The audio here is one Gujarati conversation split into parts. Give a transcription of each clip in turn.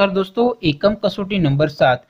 નમસ્કાર દોસ્તો એકમ કસોટી નંબર સાત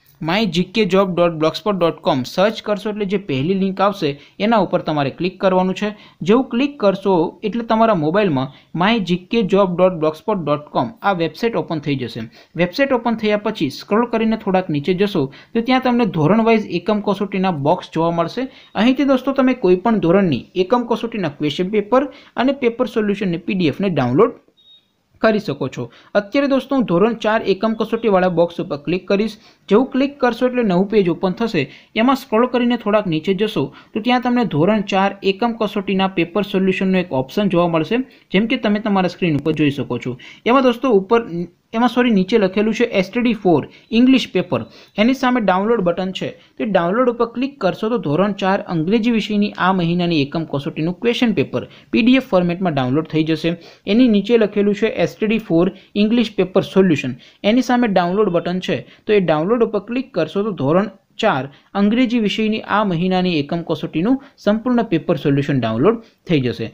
my GK job dot blogspot dot com search કરશો એટલે જે પહેલી લિંક આવશે એના ઉપર તમારે ક્લિક કરવાનું છે જેવું ક્લિક કરશો એટલે તમારા મોબાઈલમાં my GK job dot blogspot dot com આ વેબસાઇટ ઓપન થઈ જશે વેબસાઇટ ઓપન થયા પછી સ્ક્રોલ કરીને થોડાક નીચે જશો તો ત્યાં તમને ધોરણ વાઇઝ એકમ કસોટીના બોક્સ જોવા મળશે અહીંથી દોસ્તો તમે કોઈપણ ધોરણની એકમ કસોટીના ક્વેશ્ચન પેપર અને પેપર સોલ્યુશનની પીડીએફને ડાઉનલોડ કરી શકો છો અત્યારે દોસ્તો હું ધોરણ ચાર એકમ કસોટીવાળા બોક્સ ઉપર ક્લિક કરીશ જેવું ક્લિક કરશો એટલે નવું પેજ ઓપન થશે એમાં સ્ક્રોલ કરીને થોડાક નીચે જશો તો ત્યાં તમને ધોરણ ચાર એકમ કસોટીના પેપર સોલ્યુશનનો એક ઓપ્શન જોવા મળશે જેમ કે તમે તમારા સ્ક્રીન ઉપર જોઈ શકો છો એમાં દોસ્તો ઉપર એમાં સોરી નીચે લખેલું છે એસટીડી ફોર ઇંગ્લિશ પેપર એની સામે ડાઉનલોડ બટન છે તે ડાઉનલોડ ઉપર ક્લિક કરશો તો ધોરણ ચાર અંગ્રેજી વિષયની આ મહિનાની એકમ કસોટીનું ક્વેશ્ચન પેપર પીડીએફ ફોર્મેટમાં ડાઉનલોડ થઈ જશે એની નીચે લખેલું છે STD four English paper solution એની સામે ડાઉનલોડ બટન છે તો એ ડાઉનલોડ ઉપર ક્લિક કરશો તો ધોરણ ચાર અંગ્રેજી વિષયની આ મહિનાની એકમ કસોટીનું સંપૂર્ણ પેપર સોલ્યુશન ડાઉનલોડ થઈ જશે